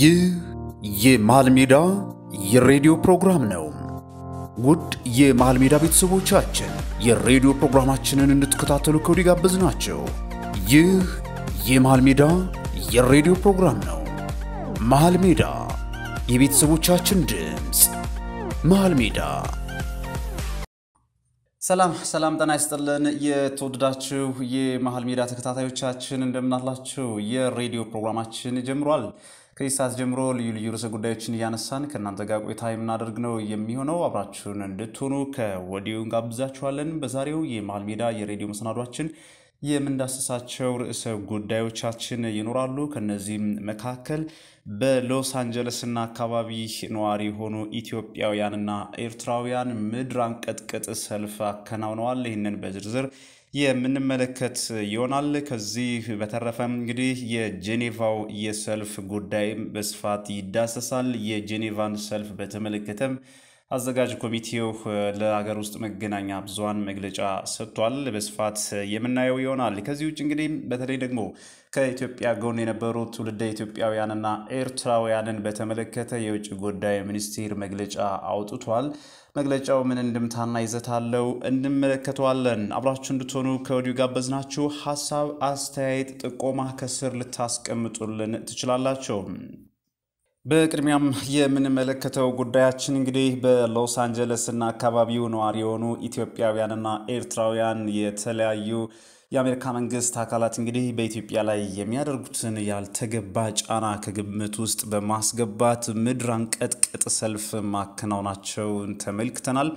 ይህ የመሃል ሜዳ የሬዲዮ ፕሮግራም ነው። ውድ የመሃል ሜዳ ቤተሰቦቻችን የሬዲዮ ፕሮግራማችንን እንድትከታተሉ ከወዲ ጋበዝ ናቸው። ይህ የመሃል ሜዳ የሬዲዮ ፕሮግራም ነው። መሃል ሜዳ የቤተሰቦቻችን ድምፅ። መሃል ሜዳ ሰላም ሰላም፣ ጤና ይስጥልን። የተወደዳችሁ የመሃል ሜዳ ተከታታዮቻችን እንደምናላችሁ፣ የሬዲዮ ፕሮግራማችን ጀምሯል። ከዚህ ሰዓት ጀምሮ ልዩ ልዩ ርዕሰ ጉዳዮችን እያነሳን ከእናንተ ጋር ቆይታ የምናደርግ ነው የሚሆነው። አብራችሁን እንድትሆኑ ከወዲሁ እንጋብዛችኋለን። በዛሬው የመሃል ሜዳ የሬዲዮ መሰናዷችን የምንዳስሳቸው ርዕሰ ጉዳዮቻችን ይኖራሉ። ከነዚህም መካከል በሎስ አንጀለስና አካባቢ ነዋሪ የሆኑ ኢትዮጵያውያንና ኤርትራውያን ምድር አንቀጥቅጥ ሰልፍ አከናውነዋል። ይህንን በዝርዝር የምንመለከት ይሆናል። ከዚህ በተረፈም እንግዲህ የጄኔቫው የሰልፍ ጉዳይም በስፋት ይዳሰሳል። የጄኔቫን ሰልፍ በተመለከተም አዘጋጅ ኮሚቴው ለሀገር ውስጥ መገናኛ ብዙሃን መግለጫ ሰጥቷል። በስፋት የምናየው ይሆናል። ከዚህ ውጭ እንግዲህ በተለይ ደግሞ ከኢትዮጵያ ጎን የነበሩ ትውልደ ኢትዮጵያውያንና ኤርትራውያንን በተመለከተ የውጭ ጉዳይ ሚኒስቴር መግለጫ አውጥቷል። መግለጫው ምን እንድምታና ይዘት አለው እንመለከተዋለን። አብራችሁ እንድትሆኑ ከወዲሁ ጋበዝናችሁ። ሀሳብ፣ አስተያየት፣ ጥቆማ ከስር ልታስቀምጡልን ትችላላችሁ። በቅድሚያም የምንመለከተው ጉዳያችን እንግዲህ በሎስ እና አካባቢው ነዋሪ የሆኑ ኢትዮጵያውያንና ኤርትራውያን የተለያዩ የአሜሪካ መንግስት አካላት እንግዲህ በኢትዮጵያ ላይ የሚያደርጉትን ያልተገባ ጫና ከግምት ውስጥ በማስገባት ምድር አንቀጥቅጥ ሰልፍ ማከናውናቸው ተመልክተናል።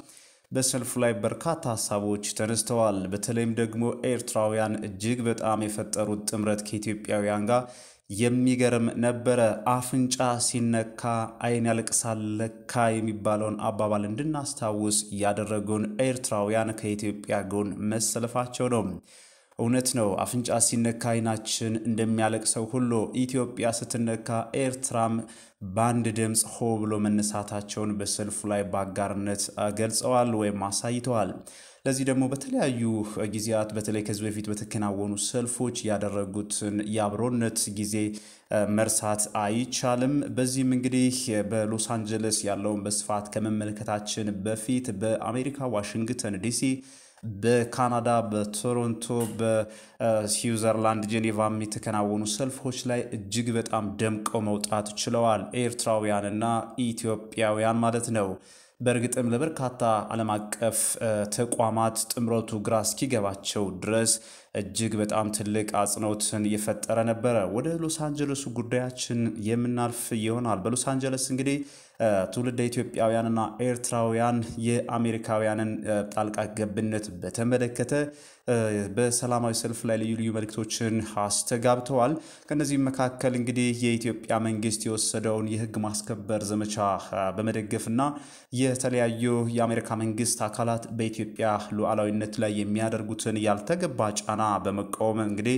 በሰልፉ ላይ በርካታ ሀሳቦች ተነስተዋል። በተለይም ደግሞ ኤርትራውያን እጅግ በጣም የፈጠሩት ጥምረት ከኢትዮጵያውያን ጋር የሚገርም ነበረ። አፍንጫ ሲነካ አይን ያልቅሳል ለካ የሚባለውን አባባል እንድናስታውስ ያደረጉን ኤርትራውያን ከኢትዮጵያ ጎን መሰለፋቸው ነው። እውነት ነው። አፍንጫ ሲነካ አይናችን እንደሚያለቅሰው ሁሉ ኢትዮጵያ ስትነካ ኤርትራም በአንድ ድምፅ ሆ ብሎ መነሳታቸውን በሰልፉ ላይ በአጋርነት ገልጸዋል ወይም አሳይተዋል። ለዚህ ደግሞ በተለያዩ ጊዜያት በተለይ ከዚህ በፊት በተከናወኑ ሰልፎች ያደረጉትን የአብሮነት ጊዜ መርሳት አይቻልም። በዚህም እንግዲህ በሎስ አንጀለስ ያለውን በስፋት ከመመልከታችን በፊት በአሜሪካ ዋሽንግተን ዲሲ በካናዳ በቶሮንቶ በስዊዘርላንድ ጄኔቫም የተከናወኑ ሰልፎች ላይ እጅግ በጣም ደምቀው መውጣት ችለዋል። ኤርትራውያንና ኢትዮጵያውያን ማለት ነው። በእርግጥም ለበርካታ ዓለም አቀፍ ተቋማት ጥምረቱ ግራ እስኪገባቸው ድረስ እጅግ በጣም ትልቅ አጽንኦትን የፈጠረ ነበረ። ወደ ሎስ አንጀለሱ ጉዳያችን የምናልፍ ይሆናል። በሎስ አንጀለስ እንግዲህ ትውልደ ኢትዮጵያውያንና ኤርትራውያን የአሜሪካውያንን ጣልቃ ገብነት በተመለከተ በሰላማዊ ሰልፍ ላይ ልዩ ልዩ መልእክቶችን አስተጋብተዋል። ከእነዚህም መካከል እንግዲህ የኢትዮጵያ መንግስት የወሰደውን የህግ ማስከበር ዘመቻ በመደገፍና የተለያዩ የአሜሪካ መንግስት አካላት በኢትዮጵያ ሉዓላዊነት ላይ የሚያደርጉትን ያልተገባ ጫና በመቃወም እንግዲህ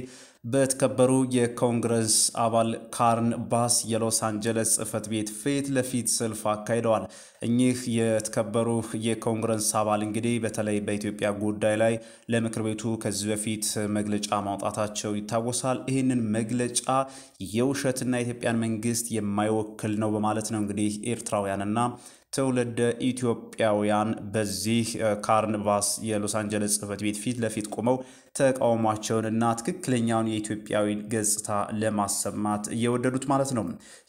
በተከበሩ የኮንግረስ አባል ካርን ባስ የሎስ አንጀለስ ጽህፈት ቤት ፊት ለፊት ሰልፍ አካሂደዋል። እኚህ የተከበሩ የኮንግረስ አባል እንግዲህ በተለይ በኢትዮጵያ ጉዳይ ላይ ለምክር ቤቱ ከዚህ በፊት መግለጫ ማውጣታቸው ይታወሳል። ይህንን መግለጫ የውሸትና የኢትዮጵያን መንግስት የማይወክል ነው በማለት ነው እንግዲህ ኤርትራውያንና ትውልደ ኢትዮጵያውያን በዚህ ካርንቫስ የሎስ አንጀለስ ጽህፈት ቤት ፊት ለፊት ቆመው ተቃውሟቸውንና ትክክለኛውን የኢትዮጵያዊ ገጽታ ለማሰማት እየወደዱት ማለት ነው።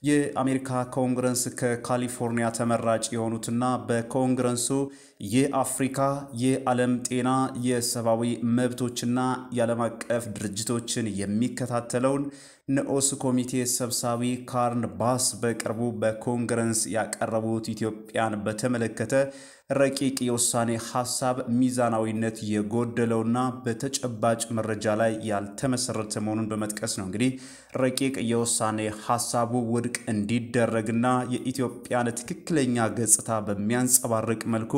የአሜሪካ ኮንግረስ ከካሊፎርኒያ ተመራጭ የሆኑትና በኮንግረሱ የአፍሪካ የዓለም ጤና የሰብአዊ መብቶችና የዓለም አቀፍ ድርጅቶችን የሚከታተለውን ንዑስ ኮሚቴ ሰብሳቢ ካርን ባስ በቅርቡ በኮንግረስ ያቀረቡት ኢትዮጵያን በተመለከተ ረቂቅ የውሳኔ ሀሳብ ሚዛናዊነት የጎደለውና በተጨባጭ መረጃ ላይ ያልተመሰረተ መሆኑን በመጥቀስ ነው። እንግዲህ ረቂቅ የውሳኔ ሀሳቡ ውድቅ እንዲደረግና የኢትዮጵያን ትክክለኛ ገጽታ በሚያንጸባርቅ መልኩ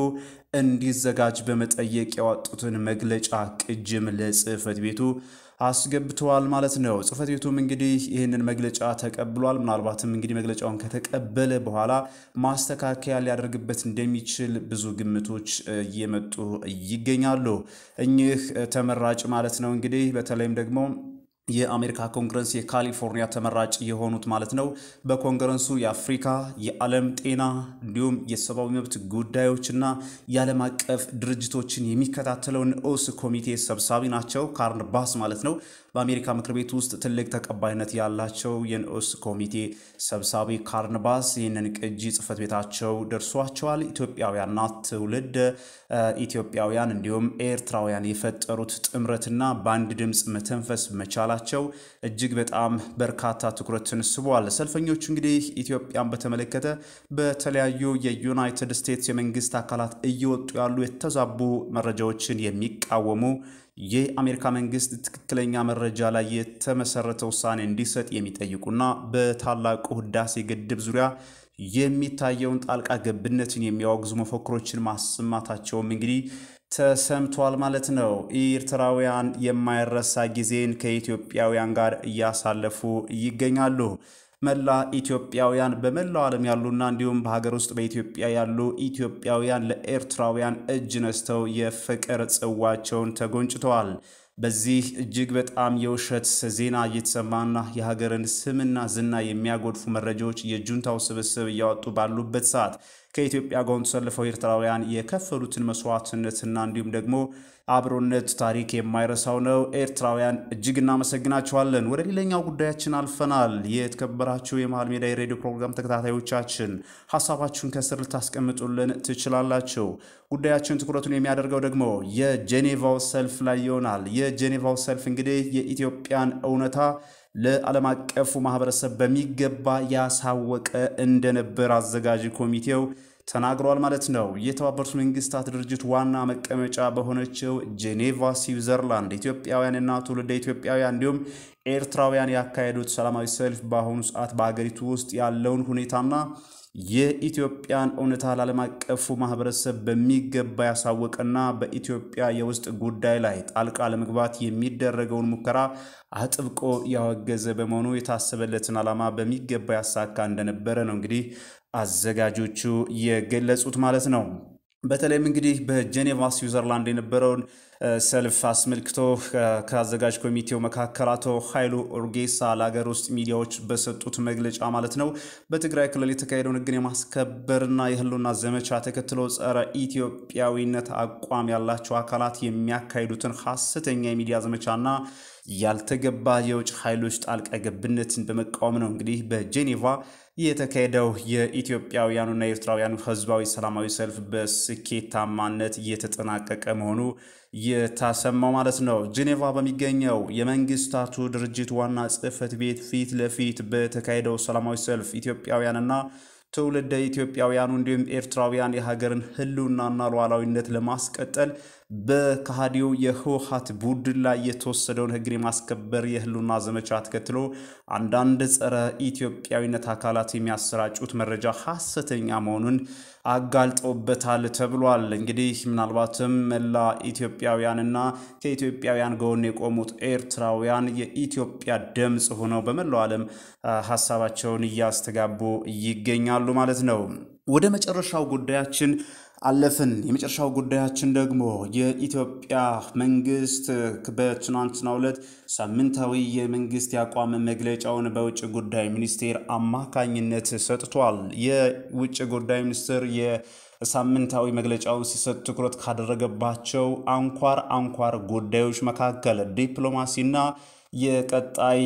እንዲዘጋጅ በመጠየቅ ያወጡትን መግለጫ ቅጅም ለጽህፈት ቤቱ አስገብተዋል ማለት ነው። ጽህፈት ቤቱም እንግዲህ ይህንን መግለጫ ተቀብሏል። ምናልባትም እንግዲህ መግለጫውን ከተቀበለ በኋላ ማስተካከያ ሊያደርግበት እንደሚችል ብዙ ግምቶች እየመጡ ይገኛሉ። እኚህ ተመራጭ ማለት ነው እንግዲህ በተለይም ደግሞ የአሜሪካ ኮንግረስ የካሊፎርኒያ ተመራጭ የሆኑት ማለት ነው። በኮንግረሱ የአፍሪካ የዓለም ጤና እንዲሁም የሰብአዊ መብት ጉዳዮችና የዓለም አቀፍ ድርጅቶችን የሚከታተለው ኦስ ኮሚቴ ሰብሳቢ ናቸው። ካርን ባስ ማለት ነው። በአሜሪካ ምክር ቤት ውስጥ ትልቅ ተቀባይነት ያላቸው የንዑስ ኮሚቴ ሰብሳቢ ካርንባስ ይህንን ቅጂ ጽህፈት ቤታቸው ደርሷቸዋል። ኢትዮጵያውያንና ትውልድ ኢትዮጵያውያን እንዲሁም ኤርትራውያን የፈጠሩት ጥምረትና በአንድ ድምፅ መተንፈስ መቻላቸው እጅግ በጣም በርካታ ትኩረትን ስቧል። ሰልፈኞቹ እንግዲህ ኢትዮጵያን በተመለከተ በተለያዩ የዩናይትድ ስቴትስ የመንግስት አካላት እየወጡ ያሉ የተዛቡ መረጃዎችን የሚቃወሙ የአሜሪካ መንግስት ትክክለኛ መረጃ ላይ የተመሰረተ ውሳኔ እንዲሰጥ የሚጠይቁና በታላቁ ህዳሴ ግድብ ዙሪያ የሚታየውን ጣልቃ ገብነትን የሚያወግዙ መፈክሮችን ማሰማታቸውም እንግዲህ ተሰምቷል ማለት ነው። ኤርትራውያን የማይረሳ ጊዜን ከኢትዮጵያውያን ጋር እያሳለፉ ይገኛሉ። መላ ኢትዮጵያውያን በመላው ዓለም ያሉና እንዲሁም በሀገር ውስጥ በኢትዮጵያ ያሉ ኢትዮጵያውያን ለኤርትራውያን እጅ ነስተው የፍቅር ጽዋቸውን ተጎንጭተዋል። በዚህ እጅግ በጣም የውሸት ዜና እየተሰማና የሀገርን ስምና ዝና የሚያጎድፉ መረጃዎች የጁንታው ስብስብ እያወጡ ባሉበት ሰዓት ከኢትዮጵያ ጋር ተሰልፈው ኤርትራውያን የከፈሉትን መስዋዕትነትና እንዲሁም ደግሞ አብሮነት ታሪክ የማይረሳው ነው። ኤርትራውያን እጅግ እናመሰግናችኋለን። ወደ ሌላኛው ጉዳያችን አልፈናል። የተከበራችሁ የመሃል ሜዳ የሬዲዮ ፕሮግራም ተከታታዮቻችን ሀሳባችሁን ከስር ልታስቀምጡልን ትችላላችሁ። ጉዳያችን ትኩረቱን የሚያደርገው ደግሞ የጄኔቫው ሰልፍ ላይ ይሆናል። የጄኔቫው ሰልፍ እንግዲህ የኢትዮጵያን እውነታ ለዓለም አቀፉ ማህበረሰብ በሚገባ ያሳወቀ እንደነበር አዘጋጅ ኮሚቴው ተናግሯል ማለት ነው። የተባበሩት መንግስታት ድርጅት ዋና መቀመጫ በሆነችው ጄኔቫ ስዊዘርላንድ ኢትዮጵያውያንና ትውልደ ኢትዮጵያውያን እንዲሁም ኤርትራውያን ያካሄዱት ሰላማዊ ሰልፍ በአሁኑ ሰዓት በሀገሪቱ ውስጥ ያለውን ሁኔታና የኢትዮጵያን እውነታ ለዓለም አቀፉ ማህበረሰብ በሚገባ ያሳወቀና በኢትዮጵያ የውስጥ ጉዳይ ላይ ጣልቃ ለመግባት የሚደረገውን ሙከራ አጥብቆ ያወገዘ በመሆኑ የታሰበለትን ዓላማ በሚገባ ያሳካ እንደነበረ ነው እንግዲህ አዘጋጆቹ የገለጹት ማለት ነው። በተለይም እንግዲህ በጄኔቫ ስዊዘርላንድ የነበረውን ሰልፍ አስመልክቶ ከአዘጋጅ ኮሚቴው መካከል አቶ ኃይሉ ኡርጌሳ ለሀገር ውስጥ ሚዲያዎች በሰጡት መግለጫ ማለት ነው በትግራይ ክልል የተካሄደውን ህግን የማስከበርና የህልውና ዘመቻ ተከትሎ ጸረ ኢትዮጵያዊነት አቋም ያላቸው አካላት የሚያካሂዱትን ሀሰተኛ የሚዲያ ዘመቻና ያልተገባ የውጭ ኃይሎች ጣልቃ ገብነትን በመቃወም ነው እንግዲህ በጄኔቫ የተካሄደው የኢትዮጵያውያኑና የኤርትራውያኑ ህዝባዊ ሰላማዊ ሰልፍ በስኬታማነት እየተጠናቀቀ መሆኑ የታሰማው ማለት ነው። ጄኔቫ በሚገኘው የመንግስታቱ ድርጅት ዋና ጽህፈት ቤት ፊት ለፊት በተካሄደው ሰላማዊ ሰልፍ ኢትዮጵያውያንና ትውልደ ኢትዮጵያውያኑ እንዲሁም ኤርትራውያን የሀገርን ህልውናና ሉዓላዊነት ለማስቀጠል በካሃዲው የህወሀት ቡድን ላይ የተወሰደውን ህግን የማስከበር የህልውና ዘመቻ ተከትሎ አንዳንድ ጸረ ኢትዮጵያዊነት አካላት የሚያሰራጩት መረጃ ሀሰተኛ መሆኑን አጋልጦበታል ተብሏል። እንግዲህ ምናልባትም መላ ኢትዮጵያውያንና ከኢትዮጵያውያን ጎን የቆሙት ኤርትራውያን የኢትዮጵያ ድምፅ ሆነው በመላው ዓለም ሀሳባቸውን እያስተጋቡ ይገኛሉ ማለት ነው። ወደ መጨረሻው ጉዳያችን አለፍን። የመጨረሻው ጉዳያችን ደግሞ የኢትዮጵያ መንግስት በትናንትናው ዕለት ሳምንታዊ የመንግስት የአቋም መግለጫውን በውጭ ጉዳይ ሚኒስቴር አማካኝነት ሰጥቷል። የውጭ ጉዳይ ሚኒስትር ሳምንታዊ መግለጫው ሲሰጥ ትኩረት ካደረገባቸው አንኳር አንኳር ጉዳዮች መካከል ዲፕሎማሲና የቀጣይ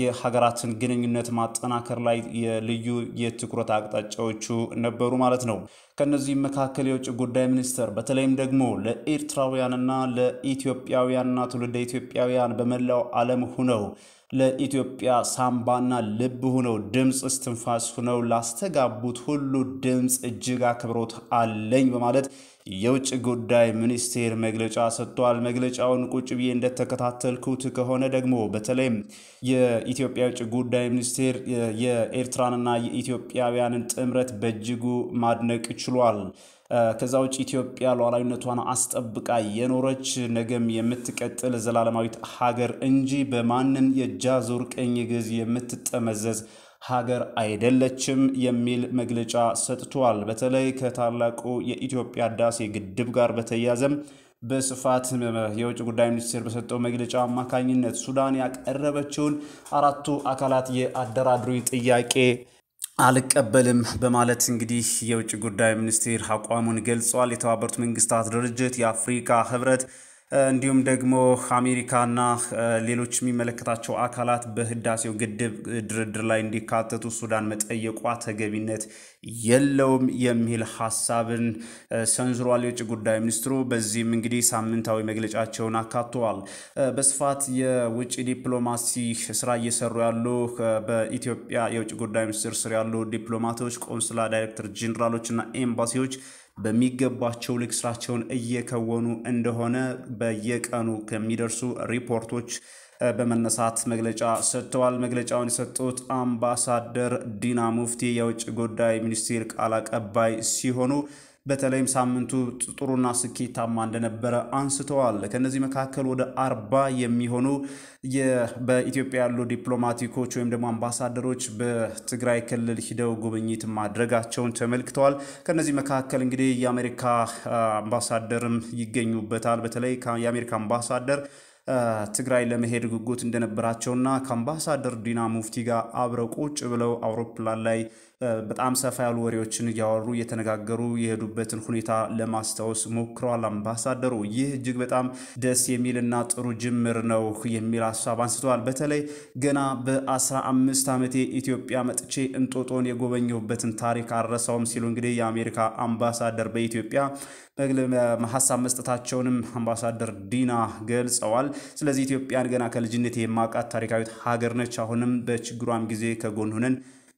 የሀገራትን ግንኙነት ማጠናከር ላይ ልዩ የትኩረት አቅጣጫዎቹ ነበሩ ማለት ነው። ከነዚህ መካከል የውጭ ጉዳይ ሚኒስትር በተለይም ደግሞ ለኤርትራውያንና ለኢትዮጵያውያንና ትውልደ ኢትዮጵያውያን በመላው ዓለም ሁነው ለኢትዮጵያ ሳምባና ልብ ሁነው ድምፅ እስትንፋስ ሁነው ላስተጋቡት ሁሉ ድምፅ እጅግ አክብሮት አለኝ በማለት የውጭ ጉዳይ ሚኒስቴር መግለጫ ሰጥቷል። መግለጫውን ቁጭ ብዬ እንደተከታተልኩት ከሆነ ደግሞ በተለይም የኢትዮጵያ የውጭ ጉዳይ ሚኒስቴር የኤርትራንና የኢትዮጵያውያንን ጥምረት በእጅጉ ማድነቅ ችሏል። ከዛ ውጭ ኢትዮጵያ ሉዓላዊነቷን አስጠብቃ የኖረች ነገም የምትቀጥል ዘላለማዊት ሀገር እንጂ በማንን የጃዙር ቀኝ ግዝ የምትጠመዘዝ ሀገር አይደለችም የሚል መግለጫ ሰጥቷል። በተለይ ከታላቁ የኢትዮጵያ ህዳሴ ግድብ ጋር በተያያዘም በስፋት የውጭ ጉዳይ ሚኒስቴር በሰጠው መግለጫ አማካኝነት ሱዳን ያቀረበችውን አራቱ አካላት የአደራድሪ ጥያቄ አልቀበልም በማለት እንግዲህ የውጭ ጉዳይ ሚኒስቴር አቋሙን ገልጿል። የተባበሩት መንግስታት ድርጅት፣ የአፍሪካ ህብረት እንዲሁም ደግሞ አሜሪካና ሌሎች የሚመለከታቸው አካላት በህዳሴው ግድብ ድርድር ላይ እንዲካተቱ ሱዳን መጠየቋ ተገቢነት የለውም የሚል ሀሳብን ሰንዝሯል የውጭ ጉዳይ ሚኒስትሩ። በዚህም እንግዲህ ሳምንታዊ መግለጫቸውን አካተዋል። በስፋት የውጭ ዲፕሎማሲ ስራ እየሰሩ ያሉ በኢትዮጵያ የውጭ ጉዳይ ሚኒስትር ስር ያሉ ዲፕሎማቶች፣ ቆንስላ ዳይሬክተር ጄኔራሎች እና ኤምባሲዎች በሚገባቸው ልክ ስራቸውን እየከወኑ እንደሆነ በየቀኑ ከሚደርሱ ሪፖርቶች በመነሳት መግለጫ ሰጥተዋል። መግለጫውን የሰጡት አምባሳደር ዲና ሙፍቲ የውጭ ጉዳይ ሚኒስቴር ቃል አቀባይ ሲሆኑ በተለይም ሳምንቱ ጥሩና ስኬታማ እንደነበረ አንስተዋል። ከነዚህ መካከል ወደ አርባ የሚሆኑ በኢትዮጵያ ያሉ ዲፕሎማቲኮች ወይም ደግሞ አምባሳደሮች በትግራይ ክልል ሂደው ጉብኝት ማድረጋቸውን ተመልክተዋል። ከነዚህ መካከል እንግዲህ የአሜሪካ አምባሳደርም ይገኙበታል። በተለይ የአሜሪካ አምባሳደር ትግራይ ለመሄድ ጉጉት እንደነበራቸውና ከአምባሳደር ዲና ሙፍቲ ጋር አብረው ቁጭ ብለው አውሮፕላን ላይ በጣም ሰፋ ያሉ ወሬዎችን እያወሩ እየተነጋገሩ የሄዱበትን ሁኔታ ለማስታወስ ሞክረዋል አምባሳደሩ። ይህ እጅግ በጣም ደስ የሚልና ጥሩ ጅምር ነው የሚል ሀሳብ አንስተዋል። በተለይ ገና በአስራ አምስት ዓመቴ ኢትዮጵያ መጥቼ እንጦጦን የጎበኘሁበትን ታሪክ አረሳውም ሲሉ እንግዲህ የአሜሪካ አምባሳደር በኢትዮጵያ ሀሳብ መስጠታቸውንም አምባሳደር ዲና ገልጸዋል። ስለዚህ ኢትዮጵያን ገና ከልጅነት የማውቃት ታሪካዊት ሀገር ነች። አሁንም በችግሯም ጊዜ ከጎን ሆነን።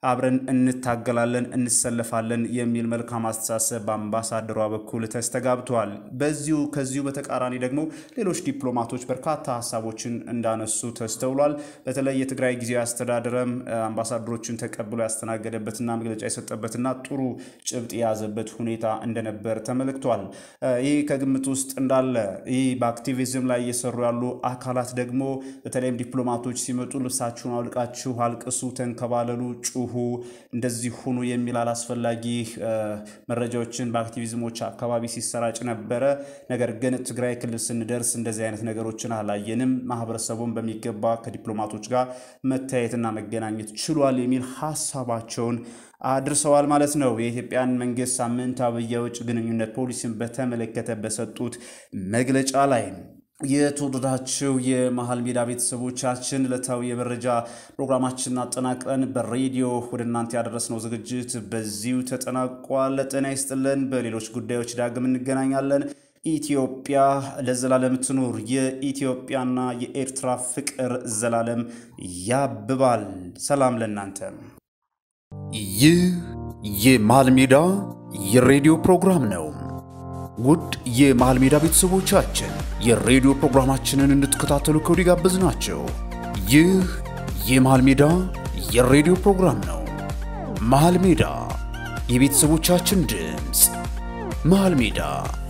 አብረን እንታገላለን፣ እንሰለፋለን የሚል መልካም አስተሳሰብ በአምባሳደሯ በኩል ተስተጋብተዋል። በዚሁ ከዚሁ በተቃራኒ ደግሞ ሌሎች ዲፕሎማቶች በርካታ ሀሳቦችን እንዳነሱ ተስተውሏል። በተለይ የትግራይ ጊዜያዊ አስተዳደርም አምባሳደሮችን ተቀብሎ ያስተናገደበትና መግለጫ የሰጠበትና ጥሩ ጭብጥ የያዘበት ሁኔታ እንደነበር ተመልክቷል። ይህ ከግምት ውስጥ እንዳለ ይህ በአክቲቪዝም ላይ እየሰሩ ያሉ አካላት ደግሞ በተለይም ዲፕሎማቶች ሲመጡ ልብሳችሁን አውልቃችሁ አልቅሱ፣ ተንከባለሉ፣ ጩሁ ሁኑ እንደዚህ ሁኑ የሚል አላስፈላጊ መረጃዎችን በአክቲቪዝሞች አካባቢ ሲሰራጭ ነበረ። ነገር ግን ትግራይ ክልል ስንደርስ እንደዚህ አይነት ነገሮችን አላየንም። ማህበረሰቡን በሚገባ ከዲፕሎማቶች ጋር መታየትና መገናኘት ችሏል የሚል ሀሳባቸውን አድርሰዋል ማለት ነው። የኢትዮጵያን መንግስት ሳምንታዊ የውጭ ግንኙነት ፖሊሲን በተመለከተ በሰጡት መግለጫ ላይ የተወደዳችው የመሀል ሜዳ ቤተሰቦቻችን ዕለታዊ የመረጃ ፕሮግራማችንን አጠናቅረን በሬዲዮ ወደ እናንተ ያደረስነው ዝግጅት በዚሁ ተጠናቋል። ጤና ይስጥልን። በሌሎች ጉዳዮች ዳግም እንገናኛለን። ኢትዮጵያ ለዘላለም ትኑር። የኢትዮጵያና የኤርትራ ፍቅር ዘላለም ያብባል። ሰላም ለእናንተ። ይህ የመሀል ሜዳ የሬዲዮ ፕሮግራም ነው። ውድ የመሃል ሜዳ ቤተሰቦቻችን የሬዲዮ ፕሮግራማችንን እንድትከታተሉ ከወዲህ ናቸው። ይህ የመሃል ሜዳ የሬዲዮ ፕሮግራም ነው። መሃል ሜዳ የቤተሰቦቻችን ድምፅ። መሃል ሜዳ